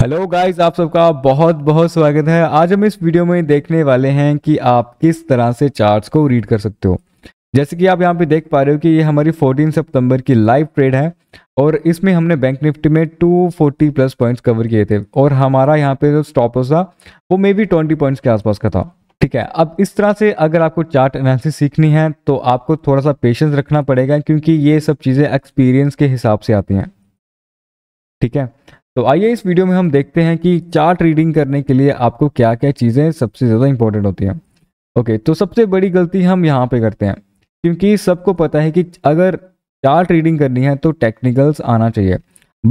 Hello guys आप सबका बहुत बहुत स्वागत है आज हम इस वीडियो में देखने वाले हैं कि आप किस तरह से चार्ट्स को रीड कर सकते हो जैसे कि आप यहां पे देख पा रहे हो कि ये हमारी 14 सितंबर की लाइव ट्रेड है और इसमें हमने बैंक निफ्टी में 240 प्लस पॉइंट्स कवर किए थे और हमारा यहाँ पे जो स्टॉप लॉस था वो मे बी ट्वेंटी पॉइंट्स के आसपास का था ठीक है अब इस तरह से अगर आपको चार्ट एनालिसिस सीखनी है तो आपको थोड़ा सा पेशेंस रखना पड़ेगा क्योंकि ये सब चीज़ें एक्सपीरियंस के हिसाब से आती हैं ठीक है तो आइए इस वीडियो में हम देखते हैं कि चार्ट रीडिंग करने के लिए आपको क्या क्या चीज़ें सबसे ज़्यादा इंपॉर्टेंट होती हैं ओके तो सबसे बड़ी गलती हम यहाँ पे करते हैं क्योंकि सबको पता है कि अगर चार्ट रीडिंग करनी है तो टेक्निकल्स आना चाहिए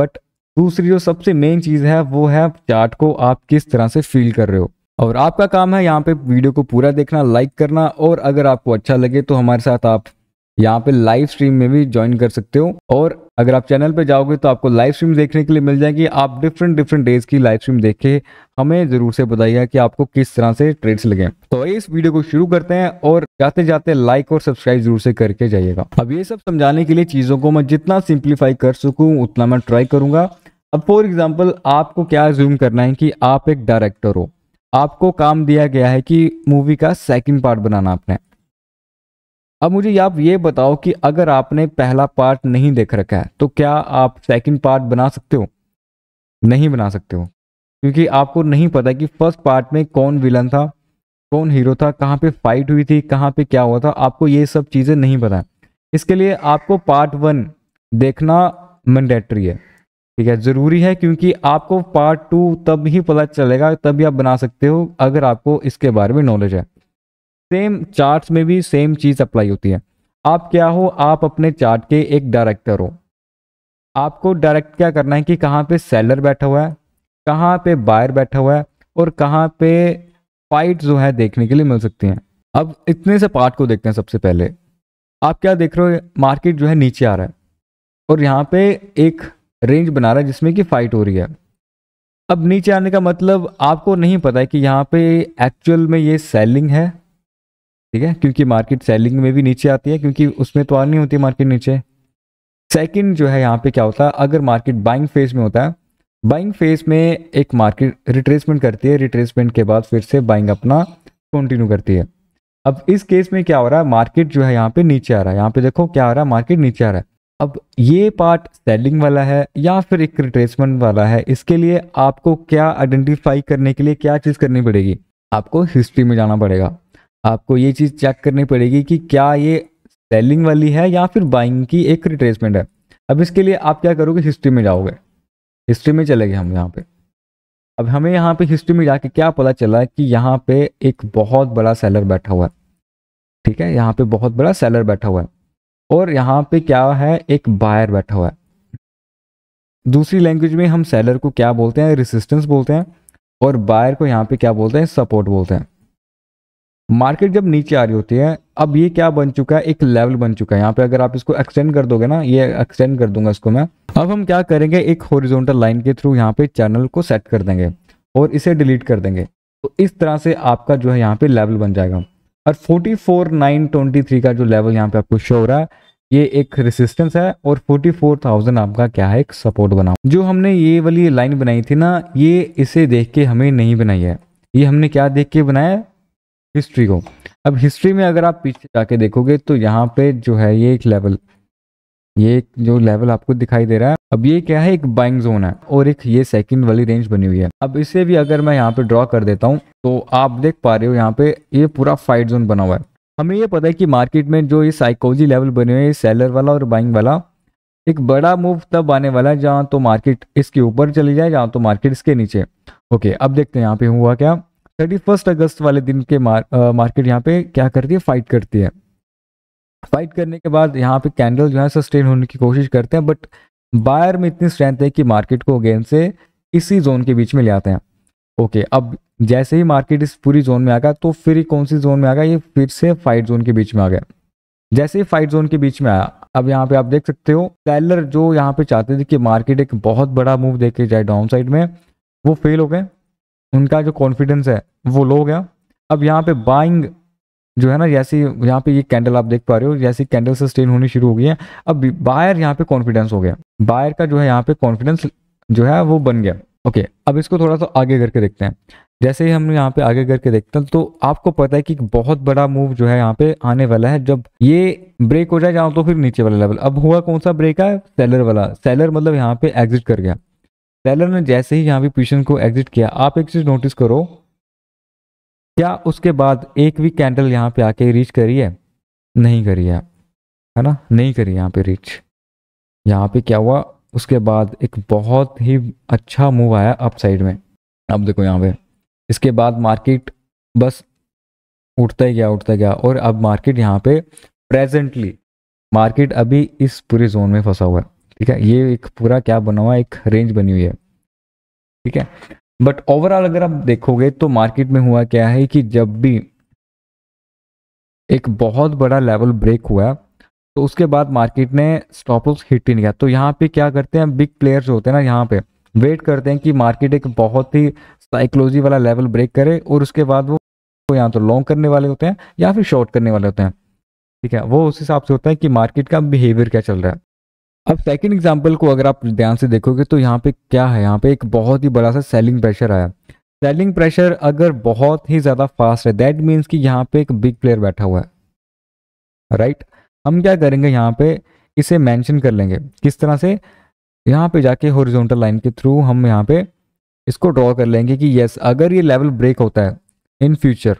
बट दूसरी जो सबसे मेन चीज़ है वो है चार्ट को आप किस तरह से फील कर रहे हो और आपका काम है यहाँ पे वीडियो को पूरा देखना लाइक करना और अगर आपको अच्छा लगे तो हमारे साथ आप यहाँ पे लाइव स्ट्रीम में भी ज्वाइन कर सकते हो और अगर आप चैनल पे जाओगे तो आपको लाइव स्ट्रीम देखने के लिए मिल जाएगी आप डिफरेंट डिफरेंट डेज की लाइव स्ट्रीम देख के हमें जरूर से बताइएगा कि आपको किस तरह से ट्रेड्स लगे तो इस वीडियो को शुरू करते हैं और जाते जाते लाइक और सब्सक्राइब जरूर से करके जाइएगा अब ये सब समझाने के लिए चीज़ों को मैं जितना सिंप्लीफाई कर सकू उतना मैं ट्राई करूंगा अब फॉर एग्जाम्पल आपको क्या ज्यूम करना है कि आप एक डायरेक्टर हो आपको काम दिया गया है कि मूवी का सेकेंड पार्ट बनाना आपने अब मुझे आप ये बताओ कि अगर आपने पहला पार्ट नहीं देख रखा है तो क्या आप सेकंड पार्ट बना सकते हो नहीं बना सकते हो क्योंकि आपको नहीं पता कि फर्स्ट पार्ट में कौन विलन था कौन हीरो था कहाँ पे फाइट हुई थी कहाँ पे क्या हुआ था आपको ये सब चीज़ें नहीं पता इसके लिए आपको पार्ट वन देखना मैंडेटरी है ठीक है ज़रूरी है क्योंकि आपको पार्ट टू तब ही पता चलेगा तब आप बना सकते हो अगर आपको इसके बारे में नॉलेज है सेम चार्ट में भी सेम चीज़ अप्लाई होती है आप क्या हो आप अपने चार्ट के एक डायरेक्टर हो आपको डायरेक्ट क्या करना है कि कहाँ पे सेलर बैठा हुआ है कहाँ पे बायर बैठा हुआ है और कहाँ पे फाइट जो है देखने के लिए मिल सकती हैं अब इतने से पार्ट को देखते हैं सबसे पहले आप क्या देख रहे हो मार्केट जो है नीचे आ रहा है और यहाँ पे एक रेंज बना रहा है जिसमें कि फाइट हो रही है अब नीचे आने का मतलब आपको नहीं पता है कि यहाँ पे एक्चुअल में ये सेलिंग है ठीक है क्योंकि मार्केट सेलिंग में भी नीचे आती है क्योंकि उसमें तो नहीं होती मार्केट नीचे सेकंड जो है यहाँ पे क्या होता है अगर मार्केट बाइंग फेज में होता है बाइंग फेज में एक मार्केट रिट्रेसमेंट करती है रिट्रेसमेंट के बाद फिर से बाइंग अपना कंटिन्यू करती है अब इस केस में क्या हो रहा है मार्केट जो है यहाँ पे नीचे आ रहा है यहाँ पे देखो क्या आ रहा है मार्केट नीचे आ रहा है अब ये पार्ट सेलिंग वाला है या फिर एक रिट्रेसमेंट वाला है इसके लिए आपको क्या आइडेंटिफाई करने के लिए क्या चीज़ करनी पड़ेगी आपको हिस्ट्री में जाना पड़ेगा आपको ये चीज़ चेक करनी पड़ेगी कि क्या ये सेलिंग वाली है या फिर बाइंग की एक रिट्रेसमेंट है अब इसके लिए आप क्या करोगे हिस्ट्री में जाओगे हिस्ट्री में चले गए हम यहाँ पे अब हमें यहाँ पे हिस्ट्री में जाके क्या पता चला कि यहाँ पे एक बहुत बड़ा सेलर बैठा हुआ है ठीक है यहाँ पे बहुत बड़ा सेलर बैठा हुआ है और यहाँ पे क्या है एक बायर बैठा हुआ है दूसरी लैंग्वेज में हम सेलर को क्या बोलते हैं रेसिस्टेंस बोलते हैं और बायर को यहाँ पे क्या बोलते हैं सपोर्ट बोलते हैं मार्केट जब नीचे आ रही होती है अब ये क्या बन चुका है एक लेवल बन चुका है यहाँ पे अगर आप इसको एक्सटेंड कर दोगे ना ये एक्सटेंड कर दूंगा इसको मैं अब हम क्या करेंगे एक होरिजोनटल लाइन के थ्रू यहाँ पे चैनल को सेट कर देंगे और इसे डिलीट कर देंगे तो इस तरह से आपका जो है यहाँ पे लेवल बन जाएगा और forty four nine twenty three का जो लेवल यहाँ पे आपको शो हो रहा है ये एक रेसिस्टेंस है और 44,000 आपका क्या है एक सपोर्ट बना जो हमने ये वाली लाइन बनाई थी ना ये इसे देख के हमें नहीं बनाई है ये हमने क्या देख के बनाया हिस्ट्री को अब हिस्ट्री में अगर आप पीछे जाके देखोगे तो यहाँ पे जो है ये एक लेवल ये एक जो लेवल आपको दिखाई दे रहा है अब ये क्या है एक बाइंग जोन है और एक ये सेकंड वाली रेंज बनी हुई है अब इसे भी अगर मैं यहाँ पे ड्रॉ कर देता हूँ तो आप देख पा रहे हो यहाँ पे ये पूरा फाइट जोन बना हुआ है हमें ये पता है कि मार्केट में जो ये साइकोलॉजी लेवल बने हुए हैं सेलर वाला और बाइंग वाला एक बड़ा मूव तब आने वाला है जहाँ तो मार्केट इसके ऊपर चली जाए जहाँ तो मार्केट इसके नीचे ओके अब देखते हैं यहाँ पे हुआ क्या थर्टी फर्स्ट अगस्त वाले दिन के मार, आ, मार्केट यहाँ पे क्या करती है फाइट करती है फाइट करने के बाद यहाँ पे कैंडल जो है सस्टेन होने की कोशिश करते हैं बट बायर में इतनी स्ट्रेंथ है कि मार्केट को गेंद से इसी जोन के बीच में ले आते हैं ओके अब जैसे ही मार्केट इस पूरी जोन में आ गया तो फिर कौन सी जोन में आ गया ये फिर से फाइट जोन के बीच में आ गया जैसे ही फाइट जोन के बीच में आया अब यहाँ पे आप देख सकते हो सैलर जो यहाँ पे चाहते थे कि मार्केट एक बहुत बड़ा मूव देखे जाए डाउन साइड में वो फेल हो गए उनका जो कॉन्फिडेंस है वो लो हो गया अब यहाँ पे बाइंग जो है ना जैसे यहाँ पे ये कैंडल आप देख पा रहे हो जैसे कैंडल सस्टेन होनी शुरू हो गई है अब बायर यहाँ पे कॉन्फिडेंस हो गया बायर का जो है यहाँ पे कॉन्फिडेंस जो है वो बन गया ओके अब इसको थोड़ा सा आगे करके देखते हैं जैसे ही हम यहाँ पे आगे करके देखते हैं तो आपको पता है कि बहुत बड़ा मूव जो है यहाँ पे आने वाला है जब ये ब्रेक हो जाए जाओ तो फिर नीचे वाला लेवल अब हुआ कौन सा ब्रेक है सेलर वाला सेलर मतलब यहाँ पे एग्जिट कर गया सेलर ने जैसे ही यहाँ पे पोजिशन को एग्जिट किया आप एक चीज़ नोटिस करो क्या उसके बाद एक भी कैंडल यहाँ पे आके रीच करी है नहीं करी है है ना नहीं करी यहाँ पे रीच यहाँ पे क्या हुआ उसके बाद एक बहुत ही अच्छा मूव आया अप साइड में अब देखो यहाँ पे इसके बाद मार्केट बस उठता ही गया उठता गया और अब मार्केट यहाँ पे प्रेजेंटली मार्केट अभी इस पूरे जोन में फंसा हुआ है ठीक है ये एक पूरा क्या बना हुआ एक रेंज बनी हुई है ठीक है बट ओवरऑल अगर आप देखोगे तो मार्केट में हुआ क्या है कि जब भी एक बहुत बड़ा लेवल ब्रेक हुआ तो उसके बाद मार्केट ने स्टॉप लॉस हिट ही नहीं किया तो यहाँ पे क्या करते हैं बिग प्लेयर्स होते हैं ना यहाँ पे वेट करते हैं कि मार्केट एक बहुत ही साइकोलॉजी वाला लेवल ब्रेक करे और उसके बाद वो यहाँ तो लॉन्ग करने वाले होते हैं या फिर शॉर्ट करने वाले होते हैं ठीक है वो उस हिसाब से होता है कि मार्केट का बिहेवियर क्या चल रहा है अब सेकंड एग्जांपल को अगर आप ध्यान से देखोगे तो यहाँ पे क्या है यहाँ पे एक बहुत ही बड़ा सा सेलिंग प्रेशर आया सेलिंग प्रेशर अगर बहुत ही ज़्यादा फास्ट है दैट मीन्स कि यहाँ पे एक बिग प्लेयर बैठा हुआ है राइट हम क्या करेंगे यहाँ पे इसे मेंशन कर लेंगे किस तरह से यहाँ पे जाके हॉरिजॉन्टल लाइन के थ्रू हम यहाँ पे इसको ड्रॉ कर लेंगे कि यस अगर ये लेवल ब्रेक होता है इन फ्यूचर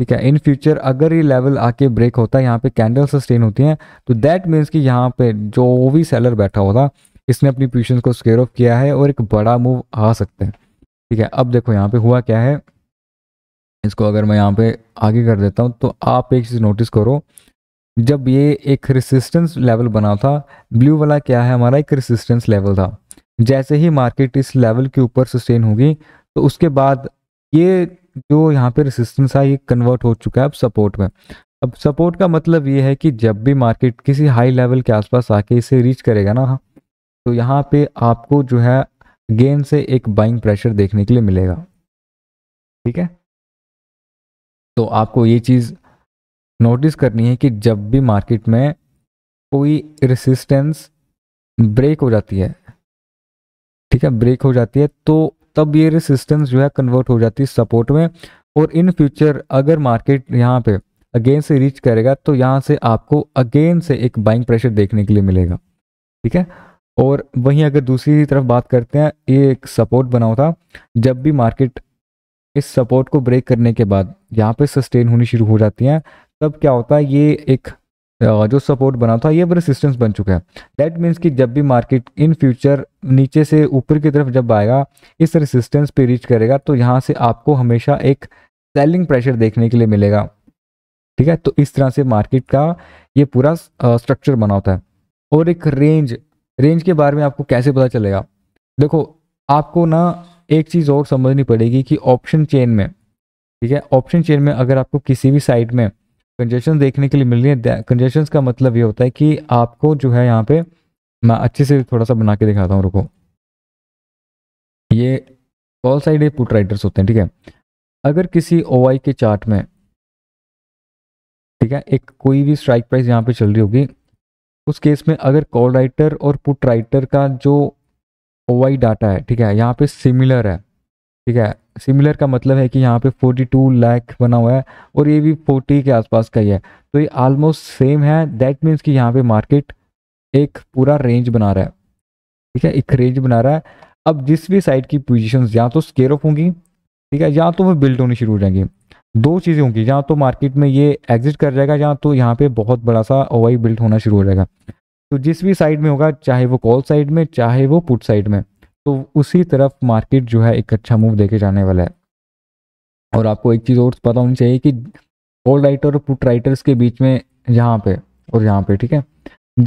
ठीक है इन फ्यूचर अगर ये लेवल आके ब्रेक होता है यहाँ पे कैंडल सस्टेन होती हैं तो दैट मीन्स कि यहाँ पे जो भी सेलर बैठा होता इसने अपनी पोजिशन को स्केयर ऑफ किया है और एक बड़ा मूव आ सकते हैं ठीक है अब देखो यहाँ पे हुआ क्या है इसको अगर मैं यहाँ पे आगे कर देता हूँ तो आप एक चीज़ नोटिस करो जब ये एक रेसिस्टेंस लेवल बना था ब्लू वाला क्या है हमारा एक रेसिस्टेंस लेवल था जैसे ही मार्केट इस लेवल के ऊपर सस्टेन होगी तो उसके बाद ये जो यहाँ पे रेसिस्टेंस है ये कन्वर्ट हो चुका है अब सपोर्ट में अब सपोर्ट का मतलब ये है कि जब भी मार्केट किसी हाई लेवल के आसपास आके इसे रीच करेगा ना तो यहाँ पे आपको जो है गेंद से एक बाइंग प्रेशर देखने के लिए मिलेगा ठीक है तो आपको ये चीज़ नोटिस करनी है कि जब भी मार्केट में कोई रेसिस्टेंस ब्रेक हो जाती है ठीक है ब्रेक हो जाती है तो तब ये रेसिस्टेंस जो है कन्वर्ट हो जाती है सपोर्ट में और इन फ्यूचर अगर मार्केट यहाँ पे अगेन से रीच करेगा तो यहाँ से आपको अगेन से एक बाइंग प्रेशर देखने के लिए मिलेगा ठीक है और वहीं अगर दूसरी तरफ बात करते हैं ये एक सपोर्ट बना होता जब भी मार्केट इस सपोर्ट को ब्रेक करने के बाद यहाँ पे सस्टेन होनी शुरू हो जाती है तब क्या होता है ये एक जो सपोर्ट बना था ये अब रेसिस्टेंस बन चुका है दैट मीन्स कि जब भी मार्केट इन फ्यूचर नीचे से ऊपर की तरफ जब आएगा इस रेसिस्टेंस पे रीच करेगा तो यहाँ से आपको हमेशा एक सेलिंग प्रेशर देखने के लिए मिलेगा ठीक है तो इस तरह से मार्केट का ये पूरा स्ट्रक्चर बना होता है और एक रेंज रेंज के बारे में आपको कैसे पता चलेगा देखो आपको ना एक चीज़ और समझनी पड़ेगी कि ऑप्शन चेन में ठीक है ऑप्शन चेन में अगर आपको किसी भी साइड में कंजेशन देखने के लिए मिल रही है कंजेशन का मतलब ये होता है कि आपको जो है यहाँ पे मैं अच्छे से थोड़ा सा बना के दिखाता हूँ रुको ये ऑल साइड ये पुट राइटर्स होते हैं ठीक है अगर किसी ओ के चार्ट में ठीक है एक कोई भी स्ट्राइक प्राइस यहाँ पे चल रही होगी उस केस में अगर कॉल राइटर और पुट राइटर का जो ओ डाटा है ठीक है यहाँ पे सिमिलर है ठीक है सिमिलर का मतलब है कि यहाँ पे 42 लाख बना हुआ है और ये भी 40 के आसपास का ही है तो ये ऑलमोस्ट सेम है दैट मीन्स कि यहाँ पे मार्केट एक पूरा रेंज बना रहा है ठीक है एक रेंज बना रहा है अब जिस भी साइड की पोजिशन या तो स्केर ऑफ होंगी ठीक है या तो वो बिल्ड होनी शुरू हो जाएंगी दो चीज़ें होंगी या तो मार्केट में ये एग्जिट कर जाएगा या तो यहाँ पे बहुत बड़ा सा ओवाई बिल्ड होना शुरू हो जाएगा तो जिस भी साइड में होगा चाहे वो कॉल साइड में चाहे वो पुट साइड में तो उसी तरफ मार्केट जो है एक अच्छा मूव देके जाने वाला है और आपको एक चीज़ और पता होनी चाहिए कि ओल्ड राइटर और पुट राइटर्स के बीच में यहाँ पे और यहाँ पे ठीक है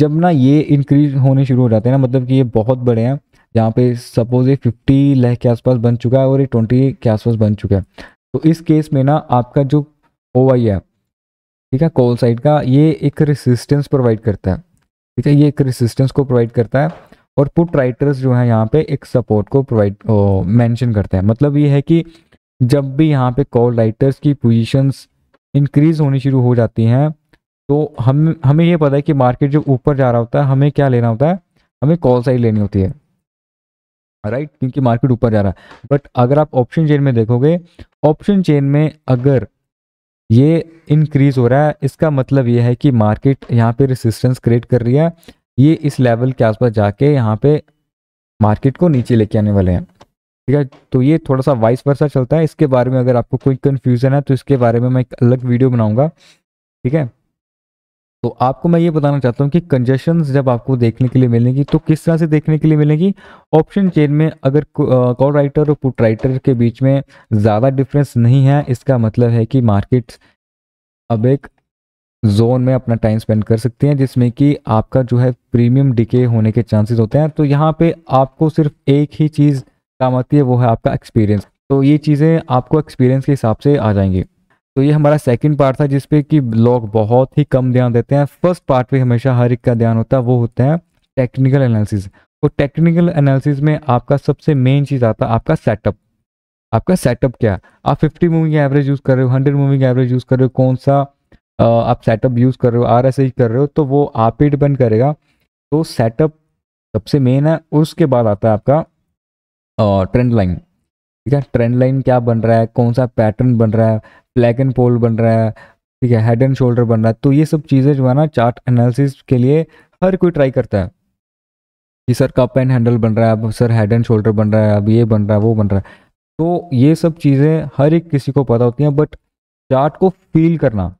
जब ना ये इंक्रीज होने शुरू हो जाते हैं ना मतलब कि ये बहुत बड़े हैं यहाँ पे सपोज ये फिफ्टी लाख के आसपास बन चुका है और ये ट्वेंटी के आसपास बन चुका है तो इस केस में ना आपका जो ओ है ठीक है कॉल साइड का ये एक रेसिस्टेंस प्रोवाइड करता है ठीक है ये एक रेसिस्टेंस को प्रोवाइड करता है और पुट राइटर्स जो है यहाँ पे एक सपोर्ट को प्रोवाइड मेंशन करते हैं मतलब ये है कि जब भी यहाँ पे कॉल राइटर्स की पोजीशंस इंक्रीज होनी शुरू हो जाती हैं तो हम हमें ये पता है कि मार्केट जब ऊपर जा रहा होता है हमें क्या लेना होता है हमें कॉल साइड लेनी होती है राइट right? क्योंकि मार्केट ऊपर जा रहा है बट अगर आप ऑप्शन चेन में देखोगे ऑप्शन चेन में अगर ये इंक्रीज हो रहा है इसका मतलब ये है कि मार्केट यहाँ पे रेसिस्टेंस क्रिएट कर रही है ये इस लेवल के आसपास जाके यहाँ पे मार्केट को नीचे लेके आने वाले हैं ठीक है तो ये थोड़ा सा वाइस वर्सा चलता है इसके बारे में अगर आपको कोई कन्फ्यूज़न है तो इसके बारे में मैं एक अलग वीडियो बनाऊंगा ठीक है तो आपको मैं ये बताना चाहता हूँ कि कंजेशन जब आपको देखने के लिए मिलेंगी तो किस तरह से देखने के लिए मिलेंगी ऑप्शन चेन में अगर कॉल राइटर और पुट राइटर के बीच में ज़्यादा डिफरेंस नहीं है इसका मतलब है कि मार्केट अब एक जोन में अपना टाइम स्पेंड कर सकते हैं जिसमें कि आपका जो है प्रीमियम डिके होने के चांसेस होते हैं तो यहाँ पे आपको सिर्फ एक ही चीज़ काम आती है वो है आपका एक्सपीरियंस तो ये चीज़ें आपको एक्सपीरियंस के हिसाब से आ जाएंगी तो ये हमारा सेकंड पार्ट था जिसपे कि लोग बहुत ही कम ध्यान देते हैं फर्स्ट पार्ट पे हमेशा हर एक का ध्यान होता है वो होता है टेक्निकल एनालिसिस तो टेक्निकल एनालिसिस में आपका सबसे मेन चीज़ आता है आपका सेटअप आपका सेटअप क्या आप 50 मूविंग एवरेज यूज़ कर रहे हो 100 मूविंग एवरेज यूज़ कर रहे हो कौन सा आप सेटअप यूज़ कर रहे हो आर कर रहे हो तो वो आप ही डिपेंड करेगा तो सेटअप सबसे मेन है उसके बाद आता है आपका ट्रेंड लाइन ठीक है ट्रेंड लाइन क्या बन रहा है कौन सा पैटर्न बन रहा है ब्लैक एंड पोल बन रहा है ठीक है हेड एंड शोल्डर बन रहा है तो ये सब चीज़ें जो है ना चार्ट एनालिसिस के लिए हर कोई ट्राई करता है कि सर कप एंड हैंडल बन रहा है अब सर हेड एंड शोल्डर बन रहा है अब ये बन रहा है वो बन रहा है तो ये सब चीज़ें हर एक किसी को पता होती हैं बट चार्ट को फील करना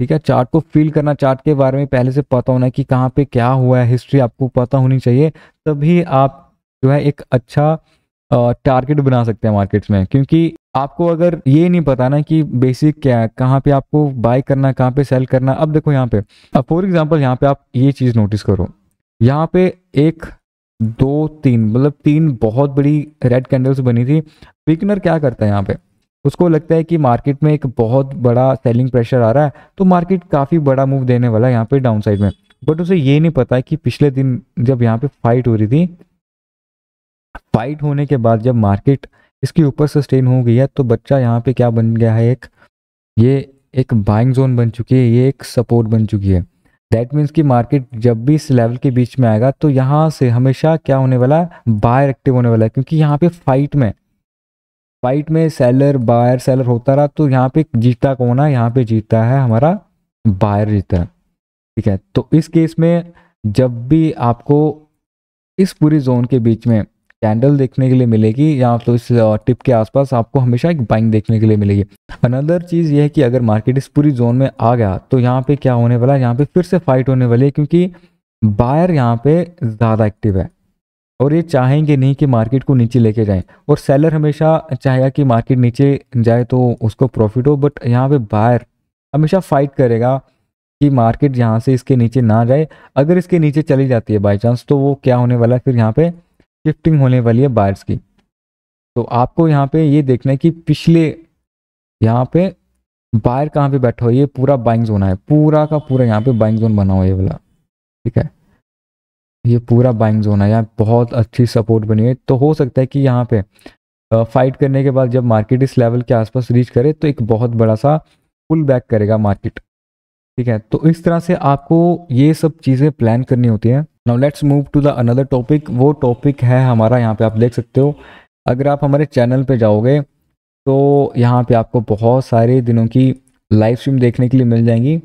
ठीक है चार्ट को फील करना चार्ट के बारे में पहले से पता होना कि कहाँ पे क्या हुआ है हिस्ट्री आपको पता होनी चाहिए तभी आप जो है एक अच्छा टारगेट बना सकते हैं मार्केट्स में क्योंकि आपको अगर ये नहीं पता ना कि बेसिक क्या है कहाँ पे आपको बाय करना कहाँ पे सेल करना अब देखो यहाँ पे अब फॉर एग्जांपल यहाँ पे आप ये चीज़ नोटिस करो यहाँ पे एक दो तीन मतलब तीन बहुत बड़ी रेड कैंडल्स बनी थी बिगनर क्या करता है यहाँ पे उसको लगता है कि मार्केट में एक बहुत बड़ा सेलिंग प्रेशर आ रहा है तो मार्केट काफ़ी बड़ा मूव देने वाला है यहाँ पे डाउन साइड में बट उसे ये नहीं पता है कि पिछले दिन जब यहाँ पे फाइट हो रही थी फाइट होने के बाद जब मार्केट इसके ऊपर सस्टेन हो गई है तो बच्चा यहाँ पे क्या बन गया है एक ये एक बाइंग जोन बन चुकी है ये एक सपोर्ट बन चुकी है दैट मीन्स कि मार्केट जब भी इस लेवल के बीच में आएगा तो यहाँ से हमेशा क्या होने वाला है बायर एक्टिव होने वाला है क्योंकि यहाँ पे फाइट में फाइट में सेलर बायर सेलर होता रहा तो यहाँ पे जीतता कौन है यहाँ पे जीतता है हमारा बायर जीतता है ठीक है तो इस केस में जब भी आपको इस पूरी जोन के बीच में कैंडल देखने के लिए मिलेगी या तो इस टिप के आसपास आपको हमेशा एक बाइंग देखने के लिए मिलेगी अनदर चीज़ यह है कि अगर मार्केट इस पूरी जोन में आ गया तो यहाँ पे क्या होने वाला है यहाँ पे फिर से फाइट होने वाली है क्योंकि बायर यहाँ पे ज़्यादा एक्टिव है और ये चाहेंगे नहीं कि मार्केट को नीचे लेके जाएं और सेलर हमेशा चाहेगा कि मार्केट नीचे जाए तो उसको प्रॉफिट हो बट यहाँ पे बायर हमेशा फाइट करेगा कि मार्केट यहाँ से इसके नीचे ना जाए अगर इसके नीचे चली जाती है बाई चांस तो वो क्या होने वाला है फिर यहाँ पे शिफ्टिंग होने वाली है बायर्स की तो आपको यहाँ पे ये देखना है कि पिछले यहाँ पे बायर कहाँ पे बैठा हो ये पूरा बाइंग जोन है पूरा का पूरा यहाँ पे बाइंग जोन बना हुआ है वाला ठीक है ये पूरा बाइंग जोन है यहाँ बहुत अच्छी सपोर्ट बनी हुई तो हो सकता है कि यहाँ पे फाइट करने के बाद जब मार्केट इस लेवल के आसपास रीच करे तो एक बहुत बड़ा सा पुल बैक करेगा मार्केट ठीक है तो इस तरह से आपको ये सब चीज़ें प्लान करनी होती हैं now let's move to the another topic वो टॉपिक है हमारा यहाँ पे आप देख सकते हो अगर आप हमारे चैनल पे जाओगे तो यहाँ पे आपको बहुत सारे दिनों की लाइव स्ट्रीम देखने के लिए मिल जाएंगी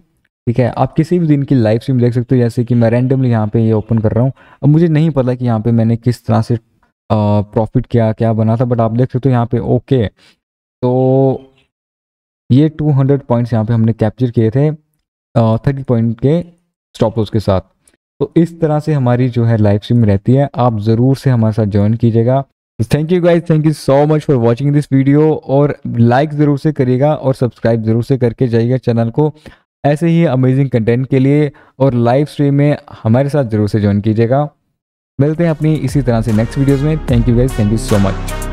ठीक है आप किसी भी दिन की लाइव स्ट्रीम देख सकते हो जैसे कि मैं रैंडमली यहाँ पे ये ओपन कर रहा हूँ अब मुझे नहीं पता कि यहाँ पे मैंने किस तरह से प्रॉफिट किया क्या बना था बट आप देख सकते हो यहाँ पे ओके तो ये 200 पॉइंट्स यहाँ पे हमने कैप्चर किए थे थर्टी पॉइंट के स्टॉप के साथ तो इस तरह से हमारी जो है लाइव स्ट्रीम रहती है आप ज़रूर से हमारे साथ ज्वाइन कीजिएगा thank you guys thank you so much for watching this video और लाइक ज़रूर से करिएगा और सब्सक्राइब ज़रूर से करके जाइएगा चैनल को ऐसे ही अमेजिंग कंटेंट के लिए और लाइव स्ट्रीम में हमारे साथ ज़रूर से ज्वाइन कीजिएगा मिलते हैं अपनी इसी तरह से नेक्स्ट वीडियोज़ में thank you guys thank you so much